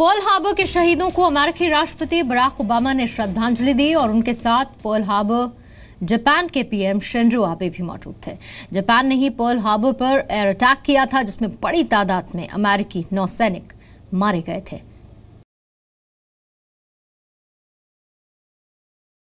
Pearl Harbor के शहीदों को अमेरिकी राष्ट्रपति बराक ओबामा ने श्रद्धांजलि दी और उनके साथ पर्ल हार्बर जापान के पीएम शेंजो आबे भी मौजूद थे जापान ने ही पर्ल हार्बर पर एयर अटैक किया था जिसमें बड़ी तादाद में अमेरिकी नौसैनिक मारे गए थे